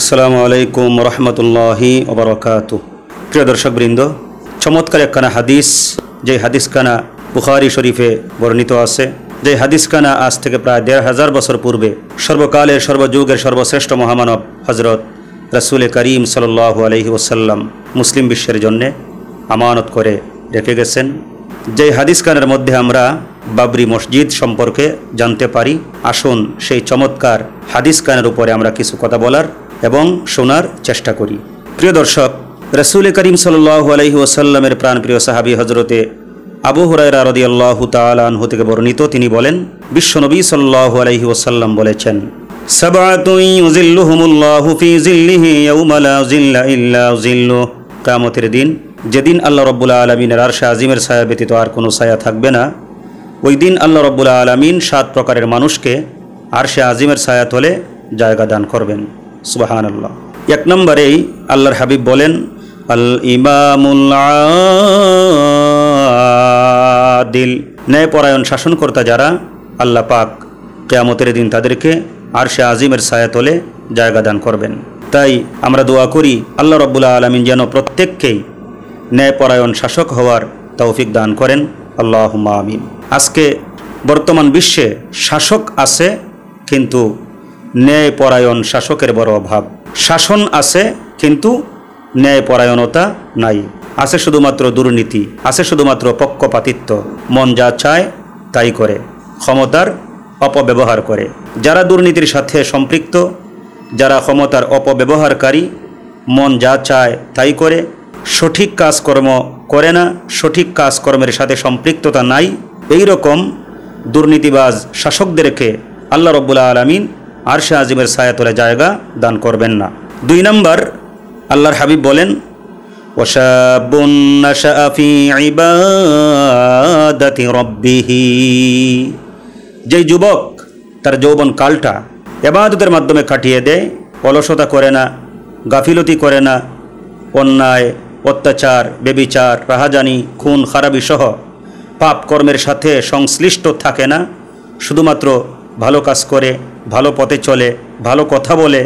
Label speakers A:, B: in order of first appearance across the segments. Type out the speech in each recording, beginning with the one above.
A: আসসালামু আলাইকুম রহমতুল্লাহি ওবরাকাত প্রিয় বৃন্দ চমৎকার একখানা হাদিস যে হাদিসখানা বুখারি শরীফে বর্ণিত আছে যে হাদিসখানা আজ থেকে প্রায় দেড় হাজার বছর পূর্বে সর্বকালের সর্বযুগের সর্বশ্রেষ্ঠ মহামানব হজরত রসুল করিম সাল্লাহু আলহি ওসাল্লাম মুসলিম বিশ্বের জন্যে আমানত করে রেখে গেছেন যে হাদিসখানের মধ্যে আমরা বাবরি মসজিদ সম্পর্কে জানতে পারি আসুন সেই চমৎকার হাদিসখানের উপরে আমরা কিছু কথা বলার এবং শোনার চেষ্টা করি প্রিয় দর্শক রসুল করিম সাল্লু আলহি ওসাল্লামের প্রাণপ্রিয় সাহাবি হজরতে আবু হরাইরা রদি আল্লাহ তালাহু হতে বর্ণিত তিনি বলেন বিশ্বনবী সাল্লাহ আলহি ওসাল্লাম বলেছেন কামতের দিন যেদিন আল্লাহ রব্বুল্লা আলমিনের আর আজিমের ছায়া ব্যতীত আর কোনো সায়া থাকবে না ওই দিন আল্লাহ রব্বুল্লা আলমিন সাত প্রকারের মানুষকে আর আজিমের সায়া তলে জায়গা দান করবেন সুবাহান এক নম্বরেই আল্লাহর হাবিব বলেন আল ইমামুল্লাদিল ন্যায়পরায়ণ শাসনকর্তা যারা আল্লাহ পাক কেয়ামতের দিন তাদেরকে আর সে আজিমের সায়াতলে জায়গা দান করবেন তাই আমরা দোয়া করি আল্লাহ রব্বুল্লা আলমিন যেন প্রত্যেককেই ন্যায়পরায়ণ শাসক হওয়ার তৌফিক দান করেন আল্লাহ আমিন আজকে বর্তমান বিশ্বে শাসক আছে কিন্তু ন্যায়পরায়ণ শাসকের বড় অভাব শাসন আছে কিন্তু ন্যায়পরায়ণতা নাই আছে শুধুমাত্র দুর্নীতি আছে শুধুমাত্র পক্ষপাতিত্ব মন যা চায় তাই করে ক্ষমতার অপব্যবহার করে যারা দুর্নীতির সাথে সম্পৃক্ত যারা ক্ষমতার অপব্যবহারকারী মন যা চায় তাই করে সঠিক কাজকর্ম করে না সঠিক কাজকর্মের সাথে সম্পৃক্ততা নাই এই রকম দুর্নীতিবাজ শাসকদেরকে আল্লাহ রব্বুল্লা আলমিন আরশে আজিমের তোলা জায়গা দান করবেন না দুই নম্বর আল্লাহর হাবিব বলেন যে যুবক তার যৌবন কালটা এবাদতের মাধ্যমে কাটিয়ে দেয় অলসতা করে না গাফিলতি করে না অন্যায় অত্যাচার বেবিচার রাহাজানি খুন খারাপি সহ পাপ কর্মের সাথে সংশ্লিষ্ট থাকে না শুধুমাত্র ভালো কাজ করে ভালো পথে চলে ভালো কথা বলে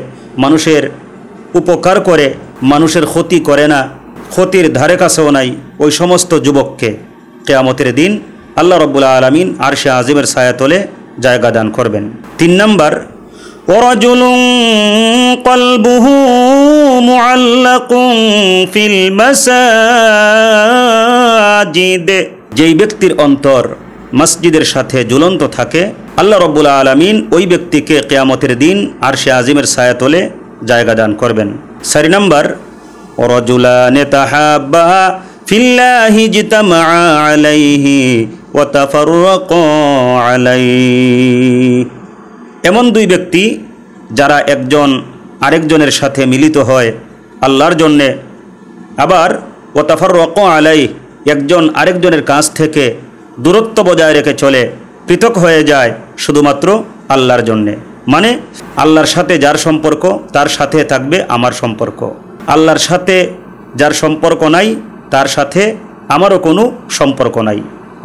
A: মানুষের উপকার করে মানুষের ক্ষতি করে না ক্ষতির ধারে কাছেও নাই ওই সমস্ত যুবককে কেয়ামতের দিন আল্লাহ রব্বুল্লা আলমিন আর সে আজিমের তোলে জায়গা দান করবেন তিন নম্বর ورجل قلبه معلق في المساجد যেই ব্যক্তির অন্তর মসজিদের সাথে জ্বলন্ত থাকে আল্লাহ রব্বুল আলমিন ওই ব্যক্তিকে কেয়ামতের দিন আর সে আজিমের সায়াতলে জায়গা দান করবেন সারি নাম্বার রজুলা নেতাহাবা ফিল্লাহি আলাইহি আলাই এমন দুই ব্যক্তি যারা একজন আরেকজনের সাথে মিলিত হয় আল্লাহর জন্যে আবার রক আলাই একজন আরেকজনের কাছ থেকে দূরত্ব বজায় রেখে চলে পৃথক হয়ে যায় শুধুমাত্র আল্লাহর জন্যে মানে আল্লাহর সাথে যার সম্পর্ক তার সাথে থাকবে আমার সম্পর্ক আল্লাহর সাথে যার সম্পর্ক নাই তার সাথে আমারও কোনো সম্পর্ক নাই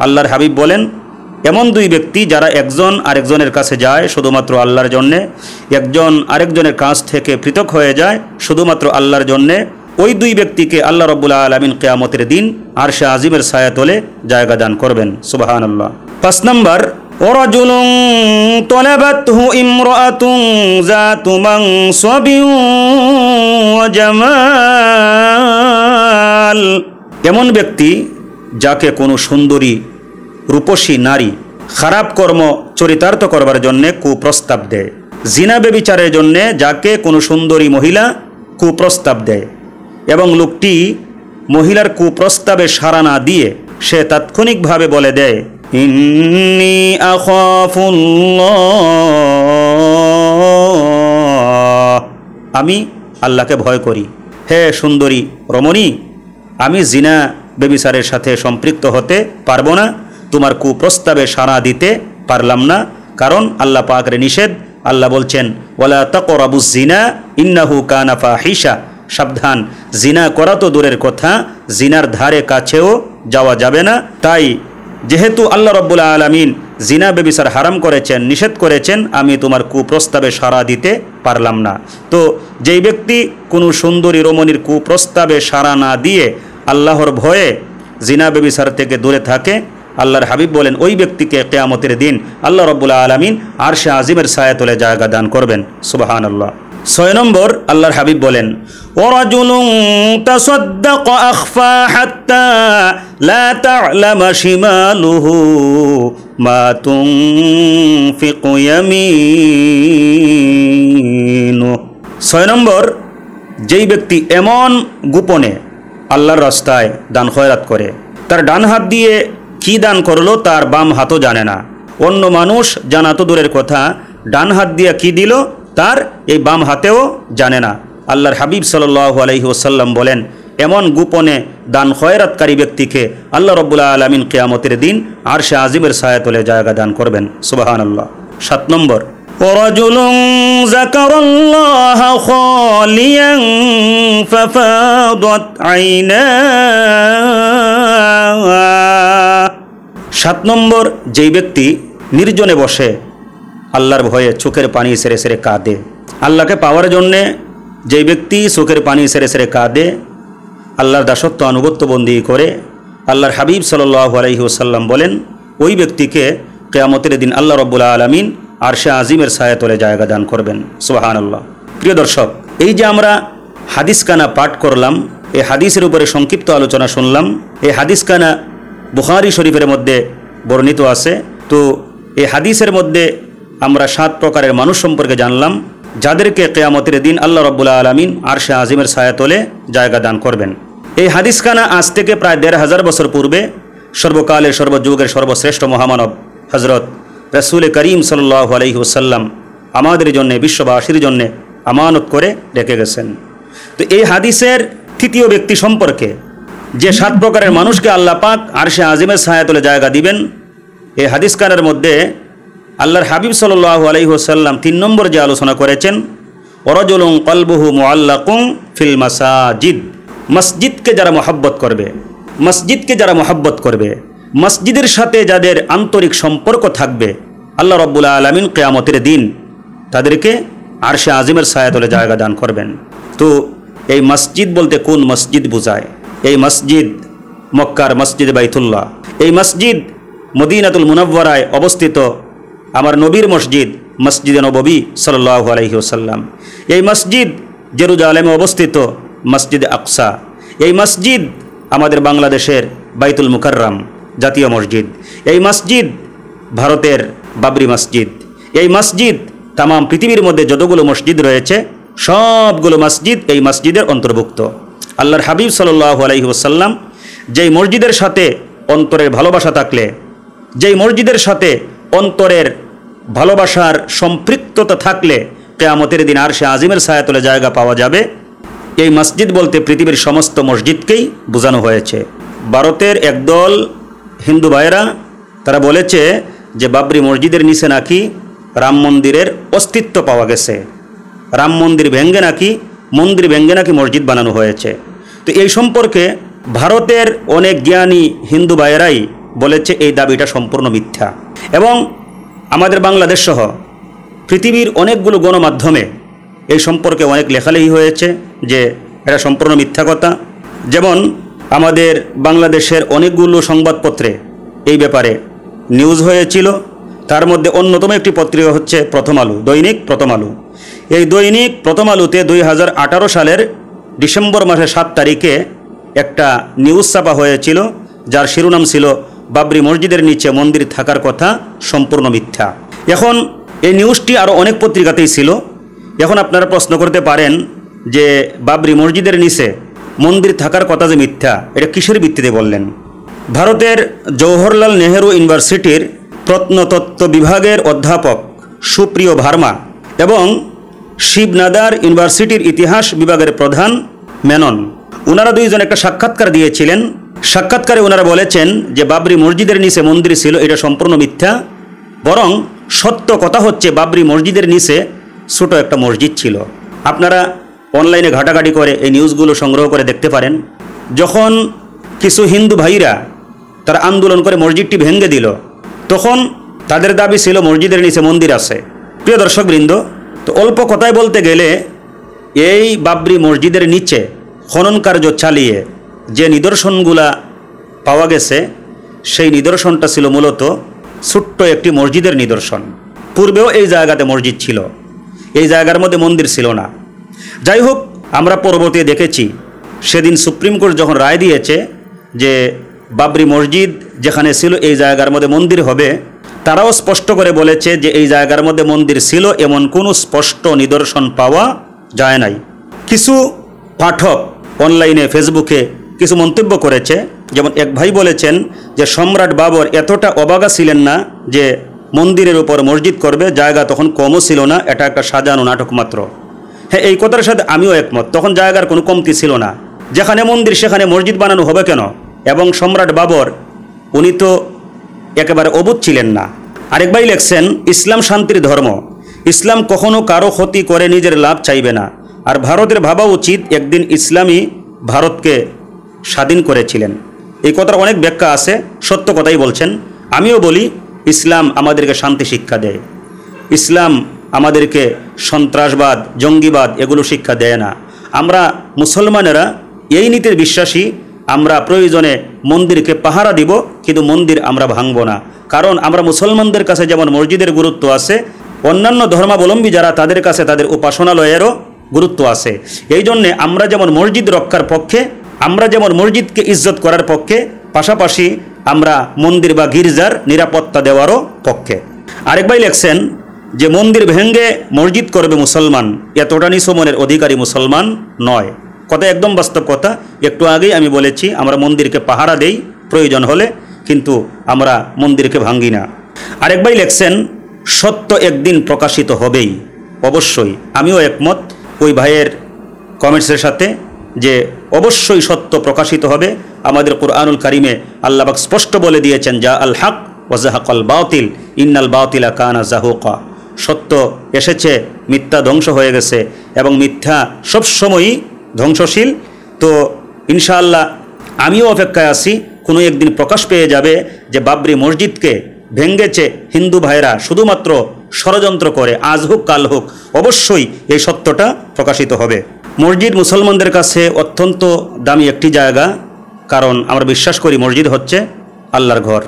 A: আল্লাহর হাবিব বলেন এমন দুই ব্যক্তি যারা একজন আরেকজনের কাছে যায় শুধুমাত্র আল্লাহর জন্যে একজন আরেকজনের কাছ থেকে পৃথক হয়ে যায় শুধুমাত্র আল্লাহর জন্যে ওই দুই ব্যক্তিকে আল্লাহ রবুল্লা আলমিন কেয়ামতের দিন আরশা আজিমের সায়াতলে জায়গা দান করবেন সুবাহান আল্লাহ পাঁচ নম্বর ورجل طلبته امرأة ذات منصب وجمال এমন ব্যক্তি যাকে কোনো সুন্দরী রূপসী নারী খারাপ কর্ম চরিতার্থ করবার জন্যে কুপ্রস্তাব দেয় জিনা বেবিচারের জন্যে যাকে কোনো সুন্দরী মহিলা কুপ্রস্তাব দেয় এবং লোকটি মহিলার কুপ্রস্তাবে সারা না দিয়ে সে তাৎক্ষণিকভাবে বলে দেয় إني أخاف الله আমি আল্লাহকে ভয় করি হে সুন্দরী রমণী আমি জিনা বেবিসারের সাথে সম্পৃক্ত হতে পারবো না তোমার কুপ্রস্তাবে সাড়া দিতে পারলাম না কারণ আল্লাহ পাকের নিষেধ আল্লাহ বলছেন ওয়ালা আবু জিনা ইন্নাহু কানাফা হিসা সাবধান জিনা করা তো দূরের কথা জিনার ধারে কাছেও যাওয়া যাবে না তাই যেহেতু আল্লাহ রব্বুল্লা আলমিন জিনা বেবিসার হারাম করেছেন নিষেধ করেছেন আমি তোমার কুপ্রস্তাবে সাড়া দিতে পারলাম না তো যেই ব্যক্তি কোনো সুন্দরী রমণীর কুপ্রস্তাবে সাড়া না দিয়ে আল্লাহর ভয়ে জিনা বেবিসার থেকে দূরে থাকে আল্লাহর হাবিব বলেন ওই ব্যক্তিকে কেয়ামতের দিন আল্লাহ রব্বুল্লা আলমিন আর সে আজিমের সায়াতলে জায়গা দান করবেন সুবাহান আল্লাহ ছয় নম্বর আল্লাহর হাবিব বলেন হাত্তা লা ছয় নম্বর যেই ব্যক্তি এমন গোপনে আল্লাহর রাস্তায় দান খয়রাত করে তার ডান হাত দিয়ে কি দান করলো তার বাম হাতও জানে না অন্য মানুষ জানা তো দূরের কথা ডান হাত দিয়ে কি দিল তার এই বাম হাতেও জানে না আল্লাহর হাবিব সাল্লু আলহি ওসাল্লাম বলেন এমন গোপনে দান খয়রাতকারী ব্যক্তিকে আল্লাহ রব্বুল্লা আলমিন কেয়ামতের দিন আর সে আজিমের সায়াতলে জায়গা দান করবেন সুবাহান আল্লাহ সাত নম্বর ورجل ذكر الله خاليا ففاضت عيناه সাত নম্বর যেই ব্যক্তি নির্জনে বসে আল্লাহর ভয়ে চোখের পানি সেরে সেরে কাঁদে আল্লাহকে পাওয়ার জন্যে যে ব্যক্তি চোখের পানি সেরে সেরে কাঁদে আল্লাহর দাসত্ব আনুগত্য বন্দী করে আল্লাহর হাবিব সাল্লাহ ওসাল্লাম বলেন ওই ব্যক্তিকে কেয়ামতের দিন আল্লাহ রব্বুল্লা আলমিন আরশে আজিমের তোলে জায়গা দান করবেন সোহান আল্লাহ প্রিয় দর্শক এই যে আমরা হাদিসকানা পাঠ করলাম এই হাদিসের উপরে সংক্ষিপ্ত আলোচনা শুনলাম এই হাদিসকানা বুহারি শরীফের মধ্যে বর্ণিত আছে তো এই হাদিসের মধ্যে আমরা সাত প্রকারের মানুষ সম্পর্কে জানলাম যাদেরকে কেয়ামতের দিন আল্লাহ রব্বুল্লা আলমিন আরশে আজিমের তোলে জায়গা দান করবেন এই হাদিসখানা আজ থেকে প্রায় দেড় হাজার বছর পূর্বে সর্বকালের সর্বযুগের সর্বশ্রেষ্ঠ মহামানব হজরত রসুল করিম সাল্লাহ আলহিহসাল্লাম আমাদের জন্য বিশ্ববাসীর জন্য আমানত করে রেখে গেছেন তো এই হাদিসের তৃতীয় ব্যক্তি সম্পর্কে যে সাত প্রকারের মানুষকে আল্লাহ পাক আরশে আজিমের ছায়াতলে জায়গা দিবেন এই হাদিসকারের মধ্যে আল্লাহর হাবিব সাল্লাহ সাল্লাম তিন নম্বর যে আলোচনা করেছেন অরজলং কলবহু মোয়াল্লাকুং ফিল মাসাজিদ মসজিদকে যারা মহাব্বত করবে মসজিদকে যারা মহাব্বত করবে মসজিদের সাথে যাদের আন্তরিক সম্পর্ক থাকবে আল্লাহ রব্বুল আলমিন কেয়ামতের দিন তাদেরকে আরশে আজিমের সায়াতলে জায়গা দান করবেন তো এই মসজিদ বলতে কোন মসজিদ বোঝায় এই মসজিদ মক্কার মসজিদ বাইতুল্লাহ এই মসজিদ মদিনাতুল মুনব্বরায় অবস্থিত আমার নবীর মসজিদ মসজিদে নবী সাল্লাহ আলহিউসাল্লাম এই মসজিদ জেরুজালেমে অবস্থিত মসজিদ আকসা এই মসজিদ আমাদের বাংলাদেশের বাইতুল মুকাররাম জাতীয় মসজিদ এই মসজিদ ভারতের বাবরি মসজিদ এই মসজিদ তাম পৃথিবীর মধ্যে যতগুলো মসজিদ রয়েছে সবগুলো মসজিদ এই মসজিদের অন্তর্ভুক্ত আল্লাহর হাবিব সাল্লাহ আলহিউসাল্লাম যেই মসজিদের সাথে অন্তরের ভালোবাসা থাকলে যেই মসজিদের সাথে অন্তরের ভালোবাসার সম্পৃক্ততা থাকলে কেয়ামতের দিন আর সে আজিমের সায়াতলে জায়গা পাওয়া যাবে এই মসজিদ বলতে পৃথিবীর সমস্ত মসজিদকেই বোঝানো হয়েছে ভারতের একদল হিন্দু ভাইয়েরা তারা বলেছে যে বাবরি মসজিদের নিচে নাকি রাম মন্দিরের অস্তিত্ব পাওয়া গেছে রাম মন্দির ভেঙ্গে নাকি মন্দির ভেঙ্গে নাকি মসজিদ বানানো হয়েছে তো এই সম্পর্কে ভারতের অনেক জ্ঞানী হিন্দু ভাইয়েরাই বলেছে এই দাবিটা সম্পূর্ণ মিথ্যা এবং আমাদের বাংলাদেশ সহ পৃথিবীর অনেকগুলো গণমাধ্যমে এই সম্পর্কে অনেক লেখালেখি হয়েছে যে এটা সম্পূর্ণ মিথ্যা কথা যেমন আমাদের বাংলাদেশের অনেকগুলো সংবাদপত্রে এই ব্যাপারে নিউজ হয়েছিল তার মধ্যে অন্যতম একটি পত্রিকা হচ্ছে প্রথম আলু দৈনিক প্রথম আলু এই দৈনিক প্রথম আলুতে দুই সালের ডিসেম্বর মাসের সাত তারিখে একটা নিউজ ছাপা হয়েছিল যার শিরোনাম ছিল বাবরি মসজিদের নিচে মন্দির থাকার কথা সম্পূর্ণ মিথ্যা এখন এই নিউজটি আরও অনেক পত্রিকাতেই ছিল এখন আপনারা প্রশ্ন করতে পারেন যে বাবরি মসজিদের নিচে মন্দির থাকার কথা যে মিথ্যা এটা কিসের ভিত্তিতে বললেন ভারতের জওহরলাল নেহেরু ইউনিভার্সিটির প্রত্নতত্ত্ব বিভাগের অধ্যাপক সুপ্রিয় ভার্মা এবং শিবনাদার ইউনিভার্সিটির ইতিহাস বিভাগের প্রধান মেনন ওনারা দুইজন একটা সাক্ষাৎকার দিয়েছিলেন সাক্ষাৎকারে ওনারা বলেছেন যে বাবরি মসজিদের নিচে মন্দির ছিল এটা সম্পূর্ণ মিথ্যা বরং সত্য কথা হচ্ছে বাবরি মসজিদের নিচে ছোট একটা মসজিদ ছিল আপনারা অনলাইনে ঘাটাঘাটি করে এই নিউজগুলো সংগ্রহ করে দেখতে পারেন যখন কিছু হিন্দু ভাইরা তারা আন্দোলন করে মসজিদটি ভেঙে দিল তখন তাদের দাবি ছিল মসজিদের নিচে মন্দির আছে প্রিয় দর্শকবৃন্দ তো অল্প কথায় বলতে গেলে এই বাবরি মসজিদের নিচে খনন কার্য চালিয়ে যে নিদর্শনগুলা পাওয়া গেছে সেই নিদর্শনটা ছিল মূলত ছোট্ট একটি মসজিদের নিদর্শন পূর্বেও এই জায়গাতে মসজিদ ছিল এই জায়গার মধ্যে মন্দির ছিল না যাই হোক আমরা পরবর্তী দেখেছি সেদিন সুপ্রিম কোর্ট যখন রায় দিয়েছে যে বাবরি মসজিদ যেখানে ছিল এই জায়গার মধ্যে মন্দির হবে তারাও স্পষ্ট করে বলেছে যে এই জায়গার মধ্যে মন্দির ছিল এমন কোনো স্পষ্ট নিদর্শন পাওয়া যায় নাই কিছু পাঠক অনলাইনে ফেসবুকে কিছু মন্তব্য করেছে যেমন এক ভাই বলেছেন যে সম্রাট বাবর এতটা অবাগা ছিলেন না যে মন্দিরের উপর মসজিদ করবে জায়গা তখন কমও ছিল না এটা একটা সাজানো নাটক মাত্র হ্যাঁ এই কথার সাথে আমিও একমত তখন জায়গার কোনো কমতি ছিল না যেখানে মন্দির সেখানে মসজিদ বানানো হবে কেন এবং সম্রাট বাবর উনি তো একেবারে অবুধ ছিলেন না আরেক ভাই লেখছেন ইসলাম শান্তির ধর্ম ইসলাম কখনো কারো ক্ষতি করে নিজের লাভ চাইবে না আর ভারতের ভাবা উচিত একদিন ইসলামই ভারতকে স্বাধীন করেছিলেন এই কথার অনেক ব্যাখ্যা আছে সত্য কথাই বলছেন আমিও বলি ইসলাম আমাদেরকে শান্তি শিক্ষা দেয় ইসলাম আমাদেরকে সন্ত্রাসবাদ জঙ্গিবাদ এগুলো শিক্ষা দেয় না আমরা মুসলমানেরা এই নীতির বিশ্বাসী আমরা প্রয়োজনে মন্দিরকে পাহারা দিব কিন্তু মন্দির আমরা ভাঙব না কারণ আমরা মুসলমানদের কাছে যেমন মসজিদের গুরুত্ব আছে অন্যান্য ধর্মাবলম্বী যারা তাদের কাছে তাদের উপাসনালয়েরও গুরুত্ব আছে এই জন্যে আমরা যেমন মসজিদ রক্ষার পক্ষে আমরা যেমন মসজিদকে ইজ্জত করার পক্ষে পাশাপাশি আমরা মন্দির বা গির্জার নিরাপত্তা দেওয়ারও পক্ষে আরেক ভাই লেখছেন যে মন্দির ভেঙ্গে মসজিদ করবে মুসলমান এতটা নিসমনের অধিকারী মুসলমান নয় কথা একদম বাস্তব কথা একটু আগেই আমি বলেছি আমরা মন্দিরকে পাহারা দেই প্রয়োজন হলে কিন্তু আমরা মন্দিরকে ভাঙ্গি না আরেক ভাই লেখছেন সত্য একদিন প্রকাশিত হবেই অবশ্যই আমিও একমত ওই ভাইয়ের কমেন্টসের সাথে যে অবশ্যই সত্য প্রকাশিত হবে আমাদের কোরআনুল করিমে আল্লাহবাক স্পষ্ট বলে দিয়েছেন যা আল হাক আল বাউতিল ইন্নাল বাউতিলা কানা জাহুকা সত্য এসেছে মিথ্যা ধ্বংস হয়ে গেছে এবং মিথ্যা সবসময়ই ধ্বংসশীল তো ইনশাআল্লাহ আমিও অপেক্ষায় আছি কোনো একদিন প্রকাশ পেয়ে যাবে যে বাবরি মসজিদকে ভেঙ্গেছে হিন্দু ভাইরা শুধুমাত্র ষড়যন্ত্র করে আজ হোক কাল হোক অবশ্যই এই সত্যটা প্রকাশিত হবে মসজিদ মুসলমানদের কাছে অত্যন্ত দামি একটি জায়গা কারণ আমরা বিশ্বাস করি মসজিদ হচ্ছে আল্লাহর ঘর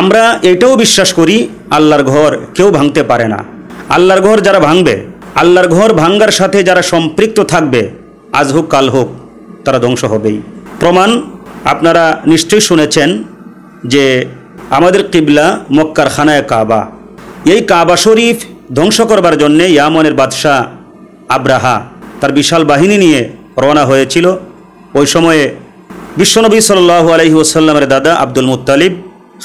A: আমরা এটাও বিশ্বাস করি আল্লাহর ঘর কেউ ভাঙতে পারে না আল্লাহর ঘর যারা ভাঙবে আল্লাহর ঘর ভাঙ্গার সাথে যারা সম্পৃক্ত থাকবে আজ হোক কাল হোক তারা ধ্বংস হবেই প্রমাণ আপনারা নিশ্চয়ই শুনেছেন যে আমাদের কিবলা মক্কার খানায় কাবা এই কাবা শরীফ ধ্বংস করবার জন্যে ইয়ামনের বাদশাহ আব্রাহা তার বিশাল বাহিনী নিয়ে রওনা হয়েছিল ওই সময়ে বিশ্বনবী সাল্লাহ আলহি ওসাল্লামের দাদা আব্দুল মুতালিব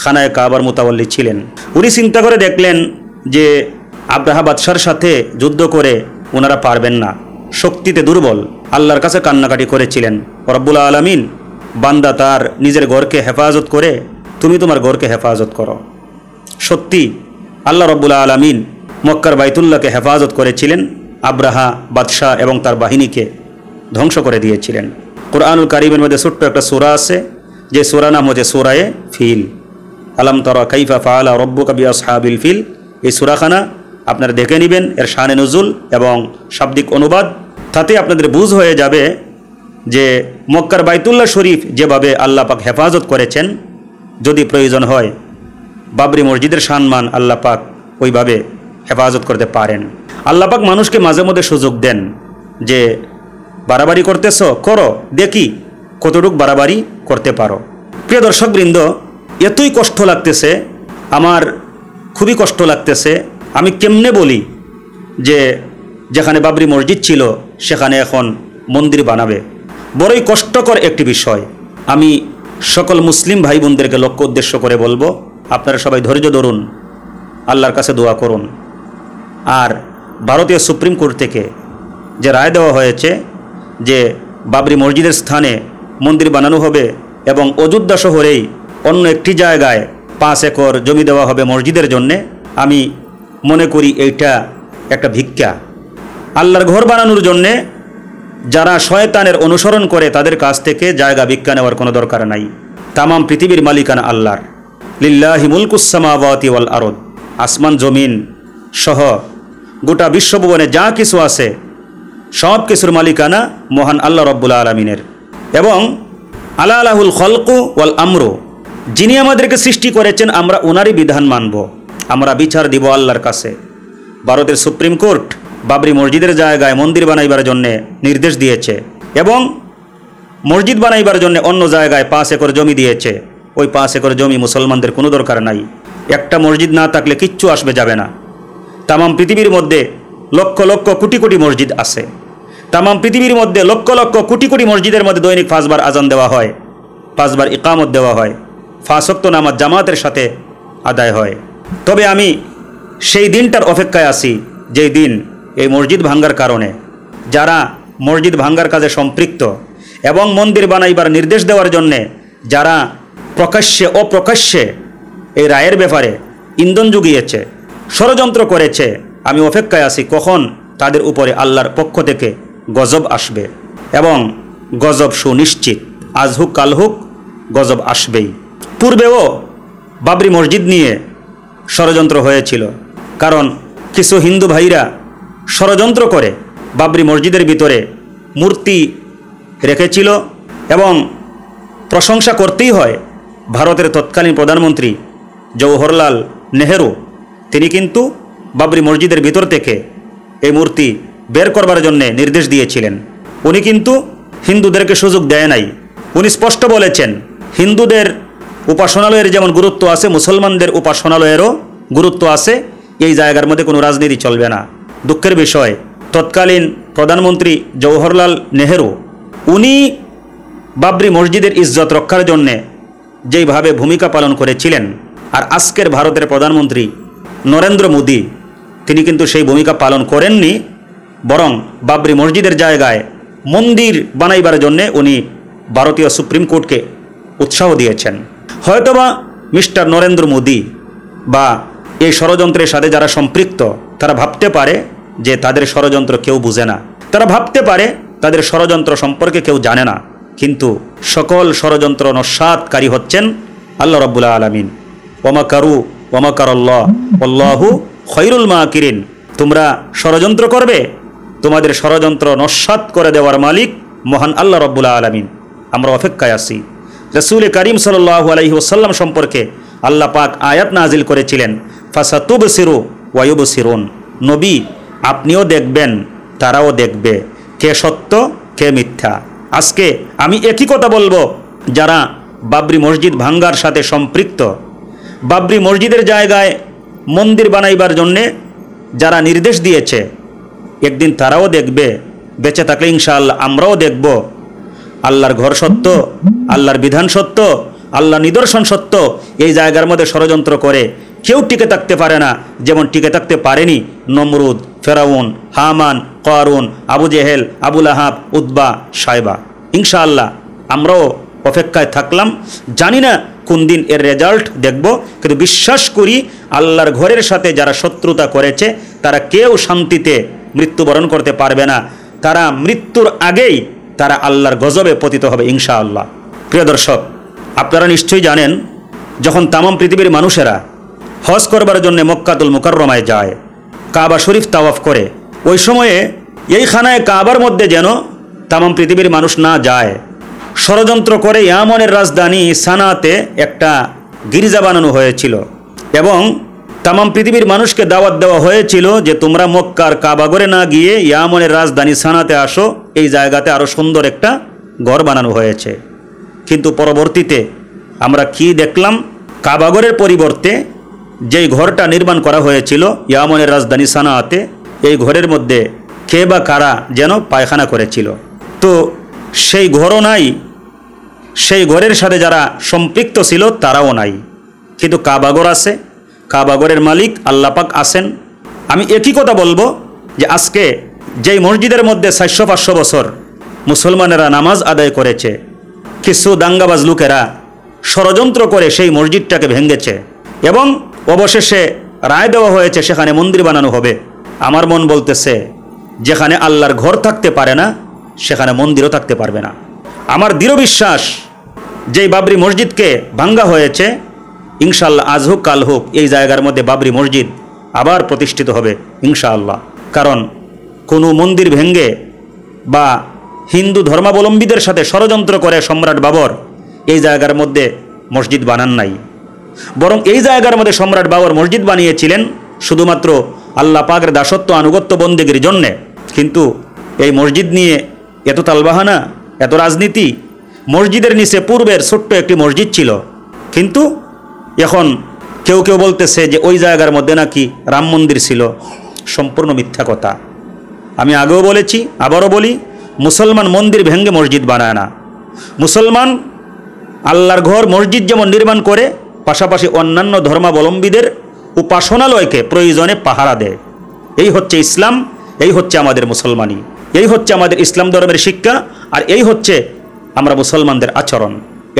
A: খানায় কাবার মোতাবল্লি ছিলেন উনি চিন্তা করে দেখলেন যে আব্রাহা বাদশার সাথে যুদ্ধ করে ওনারা পারবেন না শক্তিতে দুর্বল আল্লাহর কাছে কান্নাকাটি করেছিলেন রব্বুল আলমিন বান্দা তার নিজের গড়কে হেফাজত করে তুমি তোমার গড়কে হেফাজত করো সত্যি আল্লাহ রব্বুল আলমিন মক্কার বাইতুল্লাহকে হেফাজত করেছিলেন আব্রাহা বাদশাহ এবং তার বাহিনীকে ধ্বংস করে দিয়েছিলেন কোরআনুল কারিমের মধ্যে ছোট্ট একটা সোরা আছে যে সোরা নাম হচ্ছে সোরায়ে ফিল আলম তরা কাইফা ফালা রব্বু কাবিয়া সাহাবিল ফিল এই সুরাখানা আপনারা দেখে নেবেন এর শানে নজুল এবং শাব্দিক অনুবাদ তাতে আপনাদের বুঝ হয়ে যাবে যে মক্কার বাইতুল্লাহ শরীফ যেভাবে আল্লাহ পাক হেফাজত করেছেন যদি প্রয়োজন হয় বাবরি মসজিদের সম্মান আল্লাহ পাক ওইভাবে হেফাজত করতে পারেন আল্লাপাক মানুষকে মাঝে মধ্যে সুযোগ দেন যে বাড়াবাড়ি করতেছ করো দেখি কতটুক বাড়াবাড়ি করতে পারো প্রিয় দর্শকবৃন্দ এতই কষ্ট লাগতেছে আমার খুবই কষ্ট লাগতেছে আমি কেমনে বলি যে যেখানে বাবরি মসজিদ ছিল সেখানে এখন মন্দির বানাবে বড়ই কষ্টকর একটি বিষয় আমি সকল মুসলিম ভাই বোনদেরকে লক্ষ্য উদ্দেশ্য করে বলবো আপনারা সবাই ধৈর্য ধরুন আল্লাহর কাছে দোয়া করুন আর ভারতীয় সুপ্রিম কোর্ট থেকে যে রায় দেওয়া হয়েছে যে বাবরি মসজিদের স্থানে মন্দির বানানো হবে এবং অযোধ্যা শহরেই অন্য একটি জায়গায় পাঁচ একর জমি দেওয়া হবে মসজিদের জন্যে আমি মনে করি এইটা একটা ভিক্ষা আল্লাহর ঘর বানানোর জন্যে যারা শয়তানের অনুসরণ করে তাদের কাছ থেকে জায়গা ভিক্ষা নেওয়ার কোনো দরকার নাই তামাম পৃথিবীর মালিকানা আল্লাহর লিল্লাহি মুলকুসামাওয়াতি ওয়াল আরদ আসমান জমিন সহ গোটা বিশ্বভুবনে যা কিছু আছে সব কিছুর মালিকানা মহান আল্লাহ রব্বুল আলমিনের এবং আল্লাহ আলাহুল খলকু ওয়াল আমরু যিনি আমাদেরকে সৃষ্টি করেছেন আমরা ওনারই বিধান মানব আমরা বিচার দিব আল্লাহর কাছে ভারতের সুপ্রিম কোর্ট বাবরি মসজিদের জায়গায় মন্দির বানাইবার জন্য নির্দেশ দিয়েছে এবং মসজিদ বানাইবার জন্য অন্য জায়গায় পাঁচ একর জমি দিয়েছে ওই পাঁচ একর জমি মুসলমানদের কোনো দরকার নাই একটা মসজিদ না থাকলে কিচ্ছু আসবে যাবে না তামাম পৃথিবীর মধ্যে লক্ষ লক্ষ কোটি কোটি মসজিদ আছে তামাম পৃথিবীর মধ্যে লক্ষ লক্ষ কোটি কোটি মসজিদের মধ্যে দৈনিক পাঁচবার আজান দেওয়া হয় পাঁচবার ইকামত দেওয়া হয় ফাঁসক্ত নামাজ জামাতের সাথে আদায় হয় তবে আমি সেই দিনটার অপেক্ষায় আছি যেই দিন এই মসজিদ ভাঙ্গার কারণে যারা মসজিদ ভাঙ্গার কাজে সম্পৃক্ত এবং মন্দির বানাইবার নির্দেশ দেওয়ার জন্যে যারা প্রকাশ্যে অপ্রকাশ্যে এই রায়ের ব্যাপারে ইন্ধন জুগিয়েছে ষড়যন্ত্র করেছে আমি অপেক্ষায় আছি কখন তাদের উপরে আল্লাহর পক্ষ থেকে গজব আসবে এবং গজব সুনিশ্চিত আজ হোক কাল হোক গজব আসবেই পূর্বেও বাবরি মসজিদ নিয়ে ষড়যন্ত্র হয়েছিল কারণ কিছু হিন্দু ভাইরা ষড়যন্ত্র করে বাবরি মসজিদের ভিতরে মূর্তি রেখেছিল এবং প্রশংসা করতেই হয় ভারতের তৎকালীন প্রধানমন্ত্রী জওহরলাল নেহেরু তিনি কিন্তু বাবরি মসজিদের ভিতর থেকে এই মূর্তি বের করবার জন্যে নির্দেশ দিয়েছিলেন উনি কিন্তু হিন্দুদেরকে সুযোগ দেয় নাই উনি স্পষ্ট বলেছেন হিন্দুদের উপাসনালয়ের যেমন গুরুত্ব আছে মুসলমানদের উপাসনালয়েরও গুরুত্ব আছে এই জায়গার মধ্যে কোনো রাজনীতি চলবে না দুঃখের বিষয় তৎকালীন প্রধানমন্ত্রী জওহরলাল নেহেরু উনি বাবরি মসজিদের ইজ্জত রক্ষার জন্যে যেইভাবে ভূমিকা পালন করেছিলেন আর আজকের ভারতের প্রধানমন্ত্রী নরেন্দ্র মোদি তিনি কিন্তু সেই ভূমিকা পালন করেননি বরং বাবরি মসজিদের জায়গায় মন্দির বানাইবার জন্যে উনি ভারতীয় সুপ্রিম কোর্টকে উৎসাহ দিয়েছেন হয়তোবা মিস্টার নরেন্দ্র মোদি বা এই ষড়যন্ত্রের সাথে যারা সম্পৃক্ত তারা ভাবতে পারে যে তাদের ষড়যন্ত্র কেউ বুঝে না তারা ভাবতে পারে তাদের ষড়যন্ত্র সম্পর্কে কেউ জানে না কিন্তু সকল ষড়যন্ত্র নস্বাতকারী হচ্ছেন আল্লাহ রব্বুল্লা আলমিন কারু ওমাকারল্লাহ আল্লাহ অল্লাহু মাকিরিন তোমরা ষড়যন্ত্র করবে তোমাদের ষড়যন্ত্র নস্বাত করে দেওয়ার মালিক মহান আল্লাহ রব্বুল্লা আলমিন আমরা অপেক্ষায় আছি রসুল করিম সাল্লাহ আলহি ওসাল্লাম সম্পর্কে আল্লাহ পাক আয়াত নাজিল করেছিলেন ফাসাতুব সিরু ওয়ায়ুব সিরুন নবী আপনিও দেখবেন তারাও দেখবে কে সত্য কে মিথ্যা আজকে আমি একই কথা বলবো যারা বাবরি মসজিদ ভাঙ্গার সাথে সম্পৃক্ত বাবরি মসজিদের জায়গায় মন্দির বানাইবার জন্যে যারা নির্দেশ দিয়েছে একদিন তারাও দেখবে বেঁচে থাকলে ইনশাআল্লাহ আমরাও দেখব আল্লাহর ঘর সত্য আল্লাহর বিধান সত্য আল্লাহ নিদর্শন সত্য এই জায়গার মধ্যে ষড়যন্ত্র করে কেউ টিকে থাকতে পারে না যেমন টিকে থাকতে পারেনি নমরুদ ফেরাউন হামান করুন আবু জেহেল আবুল আহাব উদ্বা সাইবা ইনশাআল্লাহ আমরাও অপেক্ষায় থাকলাম জানি না কোন দিন এর রেজাল্ট দেখব কিন্তু বিশ্বাস করি আল্লাহর ঘরের সাথে যারা শত্রুতা করেছে তারা কেউ শান্তিতে মৃত্যুবরণ করতে পারবে না তারা মৃত্যুর আগেই তারা আল্লাহর গজবে পতিত হবে ইনশা আল্লাহ প্রিয় দর্শক আপনারা নিশ্চয়ই জানেন যখন তামাম পৃথিবীর মানুষেরা হজ করবার জন্য মক্কাতুল মুকাররমায় যায় কাবা শরীফ তাওয়াফ করে ওই সময়ে এই খানায় কাবার মধ্যে যেন তামাম পৃথিবীর মানুষ না যায় ষড়যন্ত্র করে ইয়ামনের রাজধানী সানাতে একটা গির্জা বানানো হয়েছিল এবং তামাম পৃথিবীর মানুষকে দাওয়াত দেওয়া হয়েছিল যে তোমরা মক্কার কাবাগরে না গিয়ে ইয়ামনের রাজধানী সানাতে আসো এই জায়গাতে আরও সুন্দর একটা ঘর বানানো হয়েছে কিন্তু পরবর্তীতে আমরা কি দেখলাম কাবাগরের পরিবর্তে যেই ঘরটা নির্মাণ করা হয়েছিল ইয়ামনের রাজধানী সানাতে এই ঘরের মধ্যে কে বা কারা যেন পায়খানা করেছিল তো সেই ঘরও নাই সেই ঘরের সাথে যারা সম্পৃক্ত ছিল তারাও নাই কিন্তু কাবাগর আছে কাবাগরের মালিক আল্লাপাক আছেন আমি একই কথা বলবো যে আজকে যেই মসজিদের মধ্যে চারশো পাঁচশো বছর মুসলমানেরা নামাজ আদায় করেছে কিছু দাঙ্গাবাজ লোকেরা ষড়যন্ত্র করে সেই মসজিদটাকে ভেঙেছে এবং অবশেষে রায় দেওয়া হয়েছে সেখানে মন্দির বানানো হবে আমার মন বলতেছে যেখানে আল্লাহর ঘর থাকতে পারে না সেখানে মন্দিরও থাকতে পারবে না আমার দৃঢ় বিশ্বাস যেই বাবরি মসজিদকে ভাঙ্গা হয়েছে ইনশাল্লাহ আজ হোক কাল হোক এই জায়গার মধ্যে বাবরি মসজিদ আবার প্রতিষ্ঠিত হবে ইনশাআল্লাহ কারণ কোনো মন্দির ভেঙ্গে বা হিন্দু ধর্মাবলম্বীদের সাথে ষড়যন্ত্র করে সম্রাট বাবর এই জায়গার মধ্যে মসজিদ বানান নাই বরং এই জায়গার মধ্যে সম্রাট বাবর মসজিদ বানিয়েছিলেন শুধুমাত্র আল্লাহ পাকের দাসত্ব আনুগত্য বন্দেগীর জন্যে কিন্তু এই মসজিদ নিয়ে এত তালবাহানা এত রাজনীতি মসজিদের নিচে পূর্বের ছোট্ট একটি মসজিদ ছিল কিন্তু এখন কেউ কেউ বলতেছে যে ওই জায়গার মধ্যে নাকি রাম মন্দির ছিল সম্পূর্ণ মিথ্যা কথা আমি আগেও বলেছি আবারও বলি মুসলমান মন্দির ভেঙ্গে মসজিদ বানায় না মুসলমান আল্লাহর ঘর মসজিদ যেমন নির্মাণ করে পাশাপাশি অন্যান্য ধর্মাবলম্বীদের উপাসনালয়কে প্রয়োজনে পাহারা দেয় এই হচ্ছে ইসলাম এই হচ্ছে আমাদের মুসলমানি এই হচ্ছে আমাদের ইসলাম ধর্মের শিক্ষা আর এই হচ্ছে আমরা মুসলমানদের আচরণ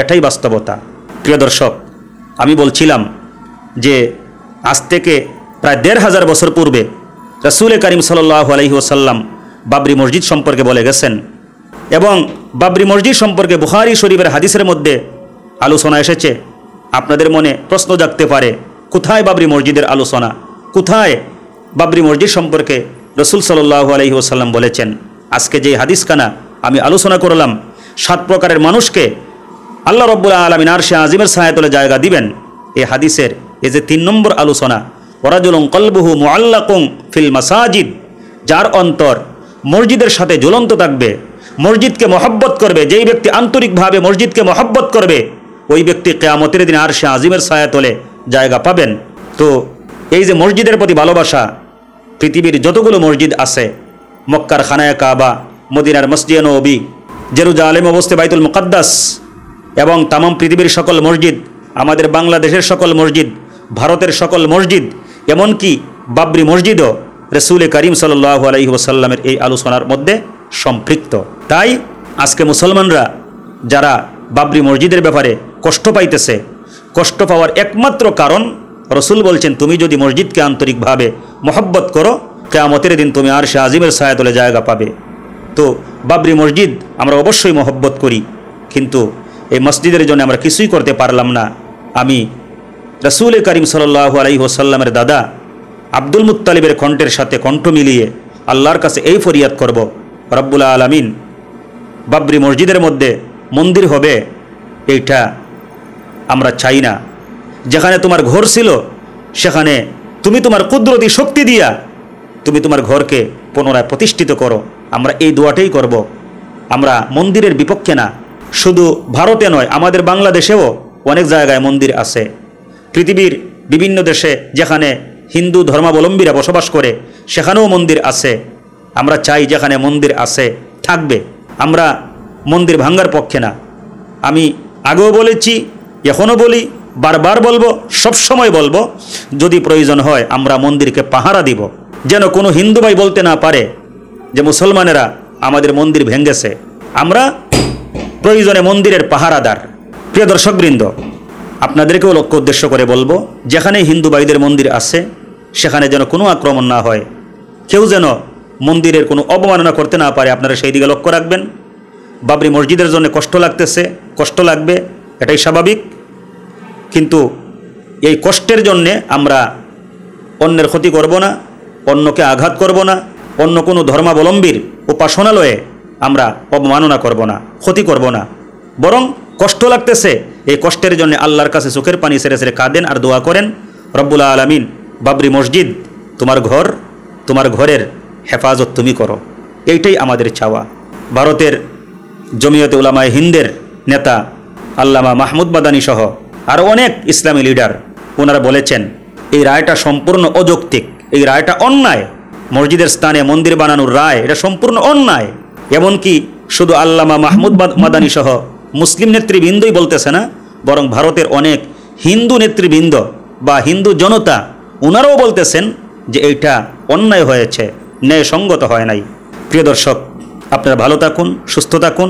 A: এটাই বাস্তবতা প্রিয় দর্শক আমি বলছিলাম যে আজ থেকে প্রায় দেড় হাজার বছর পূর্বে রসুল করিম সাল্লাহ আলহি ওসাল্লাম বাবরি মসজিদ সম্পর্কে বলে গেছেন এবং বাবরি মসজিদ সম্পর্কে বুহারি শরীফের হাদিসের মধ্যে আলোচনা এসেছে আপনাদের মনে প্রশ্ন জাগতে পারে কোথায় বাবরি মসজিদের আলোচনা কোথায় বাবরি মসজিদ সম্পর্কে রসুল সাল্লাহ আলহি ওসাল্লাম বলেছেন আজকে যে হাদিসখানা আমি আলোচনা করলাম সাত প্রকারের মানুষকে আল্লাহ রব্বুল আলমিন আর সে আজিমের সাহায্যলে জায়গা দিবেন এ হাদিসের এ যে তিন নম্বর আলোচনা ওরাজুলং কলবহু মোয়াল্লাকুং ফিল মাসাজিদ যার অন্তর মসজিদের সাথে জ্বলন্ত থাকবে মসজিদকে মহব্বত করবে যেই ব্যক্তি আন্তরিকভাবে মসজিদকে মহব্বত করবে ওই ব্যক্তি কেয়ামতের দিন আর সে আজিমের সায়াতলে জায়গা পাবেন তো এই যে মসজিদের প্রতি ভালোবাসা পৃথিবীর যতগুলো মসজিদ আছে মক্কার খানায় কাবা মদিনার মসজিদ নবী জেরুজালেম অবস্থিত বাইতুল মুকাদ্দাস এবং তামাম পৃথিবীর সকল মসজিদ আমাদের বাংলাদেশের সকল মসজিদ ভারতের সকল মসজিদ এমনকি বাবরি মসজিদও রসুল করিম সাল্লাহ আলহিহসাল্লামের এই আলোচনার মধ্যে সম্পৃক্ত তাই আজকে মুসলমানরা যারা বাবরি মসজিদের ব্যাপারে কষ্ট পাইতেছে কষ্ট পাওয়ার একমাত্র কারণ রসুল বলছেন তুমি যদি মসজিদকে আন্তরিকভাবে মহব্বত করো কেয়ামতের দিন তুমি আর সে আজিমের সায়াতলে জায়গা পাবে তো বাবরি মসজিদ আমরা অবশ্যই মহব্বত করি কিন্তু এই মসজিদের জন্য আমরা কিছুই করতে পারলাম না আমি রসুল করিম সাল্লাহ আলাই ওসাল্লামের দাদা আব্দুল মুতালিবের কণ্ঠের সাথে কণ্ঠ মিলিয়ে আল্লাহর কাছে এই ফরিয়াদ করব রব্বুল আলমিন বাবরি মসজিদের মধ্যে মন্দির হবে এইটা আমরা চাই না যেখানে তোমার ঘর ছিল সেখানে তুমি তোমার কুদরতি শক্তি দিয়া তুমি তোমার ঘরকে পুনরায় প্রতিষ্ঠিত করো আমরা এই দোয়াটাই করব। আমরা মন্দিরের বিপক্ষে না শুধু ভারতে নয় আমাদের বাংলাদেশেও অনেক জায়গায় মন্দির আছে পৃথিবীর বিভিন্ন দেশে যেখানে হিন্দু ধর্মাবলম্বীরা বসবাস করে সেখানেও মন্দির আছে আমরা চাই যেখানে মন্দির আছে থাকবে আমরা মন্দির ভাঙ্গার পক্ষে না আমি আগেও বলেছি এখনও বলি বারবার বলবো সবসময় বলবো যদি প্রয়োজন হয় আমরা মন্দিরকে পাহারা দিব যেন কোনো হিন্দু ভাই বলতে না পারে যে মুসলমানেরা আমাদের মন্দির ভেঙ্গেছে আমরা প্রয়োজনে মন্দিরের পাহারাদার প্রিয় দর্শকবৃন্দ আপনাদেরকেও লক্ষ্য উদ্দেশ্য করে বলবো যেখানে হিন্দু ভাইদের মন্দির আছে সেখানে যেন কোনো আক্রমণ না হয় কেউ যেন মন্দিরের কোনো অবমাননা করতে না পারে আপনারা সেই দিকে লক্ষ্য রাখবেন বাবরি মসজিদের জন্য কষ্ট লাগতেছে কষ্ট লাগবে এটাই স্বাভাবিক কিন্তু এই কষ্টের জন্যে আমরা অন্যের ক্ষতি করব না অন্যকে আঘাত করব না অন্য কোনো ধর্মাবলম্বীর উপাসনালয়ে আমরা অবমাননা করব না ক্ষতি করব না বরং কষ্ট লাগতেছে এই কষ্টের জন্য আল্লাহর কাছে চোখের পানি সেরে সেরে কাঁদেন আর দোয়া করেন রব্বুল্লা আলমিন বাবরি মসজিদ তোমার ঘর তোমার ঘরের হেফাজত তুমি করো এইটাই আমাদের চাওয়া ভারতের জমিয়তে উলামায় হিন্দের নেতা আল্লামা মাহমুদ মাদানী সহ আর অনেক ইসলামী লিডার ওনারা বলেছেন এই রায়টা সম্পূর্ণ অযৌক্তিক এই রায়টা অন্যায় মসজিদের স্থানে মন্দির বানানোর রায় এটা সম্পূর্ণ অন্যায় এমনকি শুধু আল্লামা মাহমুদ মাদানী সহ মুসলিম নেতৃবৃন্দই বলতেছে না বরং ভারতের অনেক হিন্দু নেতৃবৃন্দ বা হিন্দু জনতা ওনারাও বলতেছেন যে এইটা অন্যায় হয়েছে ন্যায় সঙ্গত হয় নাই প্রিয় দর্শক আপনারা ভালো থাকুন সুস্থ থাকুন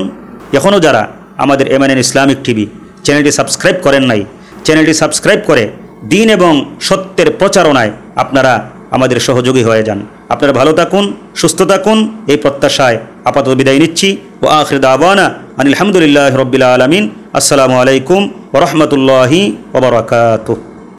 A: এখনও যারা আমাদের এম এন ইসলামিক টিভি চ্যানেলটি সাবস্ক্রাইব করেন নাই চ্যানেলটি সাবস্ক্রাইব করে দিন এবং সত্যের প্রচারণায় আপনারা আমাদের সহযোগী হয়ে যান আপনারা ভালো থাকুন সুস্থ থাকুন এই প্রত্যাশায় আপাতত বিদায় নিচ্ছি ও আখির দাওয়ানা আনিলামদুলিল্লাহ রবিল্লা আলমিন আসসালামু আলাইকুম ওরহমতুল্লাহি ওবরাকাতুহ